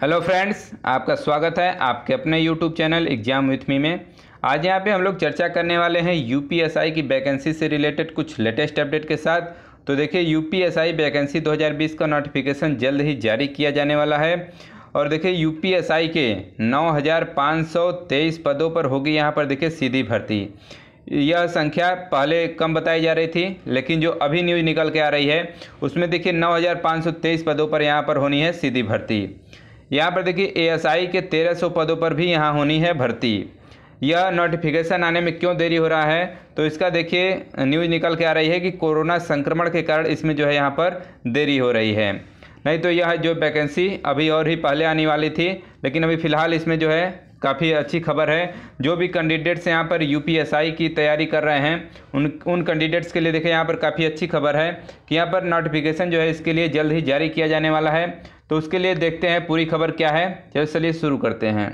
hello friends आपका स्वागत है आपके अपने YouTube channel exam with me में आज यहाँ पे हम लोग चर्चा करने वाले हैं यूपीएसआई की वैकेंसी से रिलेटेड कुछ लेटेस्ट अपडेट के साथ तो देखिए यूपीएसआई वैकेंसी 2020 का नोटिफिकेशन जल्द ही जारी किया जाने वाला है और देखिए यूपीएसआई के 9,523 पदों पर होगी यहाँ पर देखिए सीधी भर्ती यह संख्या पहले कम बताई जा रही थी लेकिन जो अभी न्यूज निकल के आ रही है उसमें देखिए नौ पदों पर यहाँ पर होनी है सीधी भर्ती यहाँ पर देखिए एएसआई के सौ पदों पर भी यहाँ होनी है भर्ती यह नोटिफिकेशन आने में क्यों देरी हो रहा है तो इसका देखिए न्यूज़ निकल के आ रही है कि कोरोना संक्रमण के कारण इसमें जो है यहाँ पर देरी हो रही है नहीं तो यह जो वैकेंसी अभी और ही पहले आने वाली थी लेकिन अभी फ़िलहाल इसमें जो है काफ़ी अच्छी खबर है जो भी कैंडिडेट्स यहाँ पर यूपीएसआई की तैयारी कर रहे हैं उन उन कैंडिडेट्स के लिए देखें यहाँ पर काफ़ी अच्छी खबर है कि यहाँ पर नोटिफिकेशन जो है इसके लिए जल्द ही जारी किया जाने वाला है तो उसके लिए देखते हैं पूरी खबर क्या है चलो चलिए शुरू करते हैं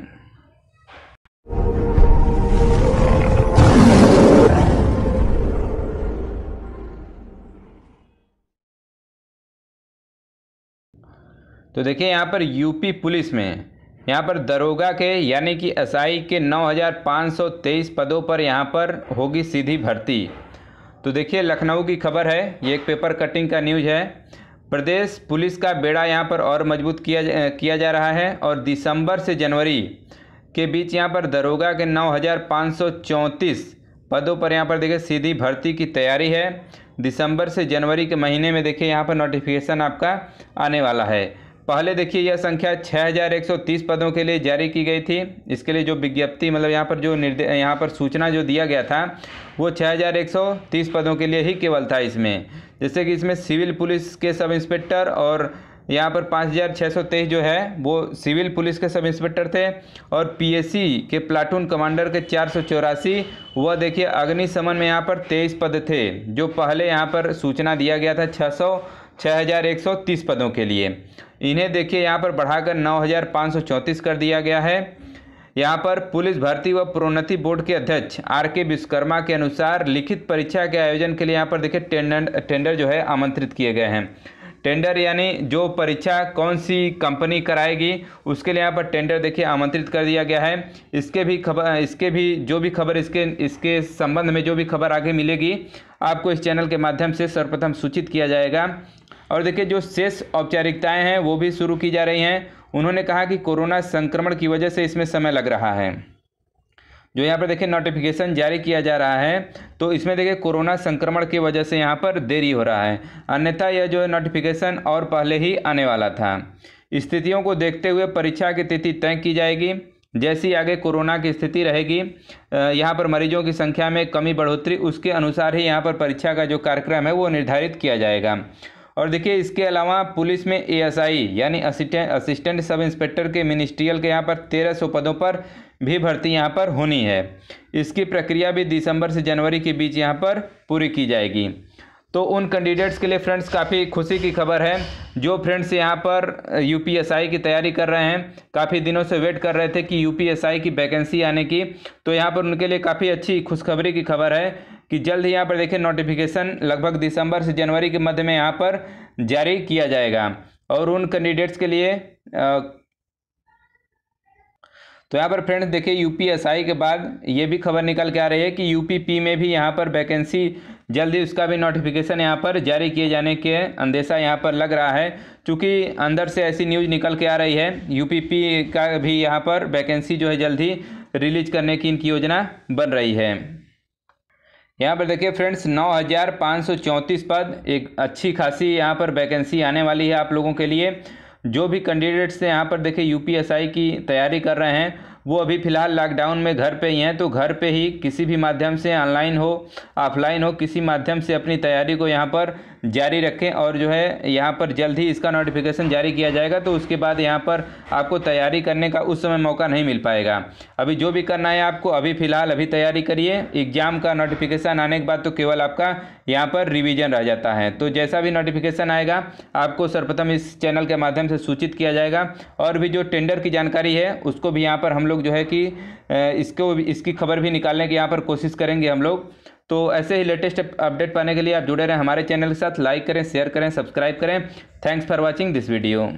तो देखिए यहाँ पर यूपी पुलिस में यहाँ पर दरोगा के यानी कि एसआई के 9,523 पदों पर यहाँ पर होगी सीधी भर्ती तो देखिए लखनऊ की खबर है ये एक पेपर कटिंग का न्यूज़ है प्रदेश पुलिस का बेड़ा यहाँ पर और मजबूत किया जा, किया जा रहा है और दिसंबर से जनवरी के बीच यहाँ पर दरोगा के नौ पदों पर यहाँ पर देखिए सीधी भर्ती की तैयारी है दिसंबर से जनवरी के महीने में देखिए यहाँ पर नोटिफिकेशन आपका आने वाला है पहले देखिए यह संख्या 6130 पदों के लिए जारी की गई थी इसके लिए जो विज्ञप्ति मतलब यहाँ पर जो निर्देश यहाँ पर सूचना जो दिया गया था वो 6130 पदों के लिए ही केवल था इसमें जैसे कि इसमें सिविल पुलिस के सब इंस्पेक्टर और यहाँ पर 5623 जो है वो सिविल पुलिस के सब इंस्पेक्टर थे और पीएसी के प्लाटून कमांडर के चार सौ चौरासी वह देखिए अग्निशमन में यहाँ पर 23 पद थे जो पहले यहाँ पर सूचना दिया गया था 600 6,130 पदों के लिए इन्हें देखिए यहाँ पर बढ़ाकर नौ कर दिया गया है यहाँ पर पुलिस भर्ती व प्रोन्नति बोर्ड के अध्यक्ष आर के विश्वकर्मा के अनुसार लिखित परीक्षा के आयोजन के लिए यहाँ पर देखिए टेंडर टेंडर जो है आमंत्रित किए गए हैं टेंडर यानी जो परीक्षा कौन सी कंपनी कराएगी उसके लिए यहाँ पर टेंडर देखिए आमंत्रित कर दिया गया है इसके भी खबर इसके भी जो भी खबर इसके इसके संबंध में जो भी खबर आगे मिलेगी आपको इस चैनल के माध्यम से सर्वप्रथम सूचित किया जाएगा और देखिए जो शेष औपचारिकताएं हैं वो भी शुरू की जा रही हैं उन्होंने कहा कि कोरोना संक्रमण की वजह से इसमें समय लग रहा है जो यहाँ पर देखिए नोटिफिकेशन जारी किया जा रहा है तो इसमें देखिए कोरोना संक्रमण की वजह से यहाँ पर देरी हो रहा है अन्यथा यह जो नोटिफिकेशन और पहले ही आने वाला था स्थितियों को देखते हुए परीक्षा की तिथि तय की जाएगी जैसी आगे कोरोना की स्थिति रहेगी यहाँ पर मरीजों की संख्या में कमी बढ़ोतरी उसके अनुसार ही यहाँ पर परीक्षा का जो कार्यक्रम है वो निर्धारित किया जाएगा और देखिए इसके अलावा पुलिस में एएसआई यानी असिस्टेंट असिस्टेंट सब इंस्पेक्टर के मिनिस्ट्रियल के यहाँ पर तेरह सौ पदों पर भी भर्ती यहाँ पर होनी है इसकी प्रक्रिया भी दिसंबर से जनवरी के बीच यहाँ पर पूरी की जाएगी तो उन कैंडिडेट्स के लिए फ्रेंड्स काफ़ी खुशी की खबर है जो फ्रेंड्स यहाँ पर यूपीएसआई की तैयारी कर रहे हैं काफ़ी दिनों से वेट कर रहे थे कि यूपीएसआई की वैकेंसी आने की तो यहाँ पर उनके लिए काफ़ी अच्छी खुशखबरी की खबर है कि जल्द ही यहाँ पर देखें नोटिफिकेशन लगभग दिसंबर से जनवरी के मध्य में यहाँ पर जारी किया जाएगा और उन कैंडिडेट्स के लिए आ, तो यहाँ पर फ्रेंड्स देखिए यूपीएसआई के बाद ये भी खबर निकल के आ रही है कि यूपीपी में भी यहाँ पर वैकेंसी जल्दी उसका भी नोटिफिकेशन यहाँ पर जारी किए जाने के अंदेशा यहाँ पर लग रहा है क्योंकि अंदर से ऐसी न्यूज़ निकल के आ रही है यूपीपी का भी यहाँ पर वैकेंसी जो है जल्दी रिलीज करने की इनकी योजना बन रही है यहाँ पर देखिए फ्रेंड्स नौ हज़ार पाँच सौ चौंतीस पद एक अच्छी खासी यहाँ पर वैकेंसी आने वाली है आप लोगों के लिए जो भी कैंडिडेट्स यहाँ पर देखिए यूपीएसआई की तैयारी कर रहे हैं वो अभी फ़िलहाल लॉकडाउन में घर पे ही हैं तो घर पे ही किसी भी माध्यम से ऑनलाइन हो ऑफलाइन हो किसी माध्यम से अपनी तैयारी को यहाँ पर जारी रखें और जो है यहाँ पर जल्द ही इसका नोटिफिकेशन जारी किया जाएगा तो उसके बाद यहाँ पर आपको तैयारी करने का उस समय मौका नहीं मिल पाएगा अभी जो भी करना है आपको अभी फ़िलहाल अभी तैयारी करिए एग्ज़ाम का नोटिफिकेशन आने के बाद तो केवल आपका यहाँ पर रिविज़न रह जाता है तो जैसा भी नोटिफिकेशन आएगा आपको सर्वप्रथम इस चैनल के माध्यम से सूचित किया जाएगा और भी जो टेंडर की जानकारी है उसको भी यहाँ पर हम लोग जो है कि इसको इसकी खबर भी निकालने की यहाँ पर कोशिश करेंगे हम लोग तो ऐसे ही लेटेस्ट अपडेट पाने के लिए आप जुड़े रहें हमारे चैनल के साथ लाइक करें शेयर करें सब्सक्राइब करें thanks for watching this video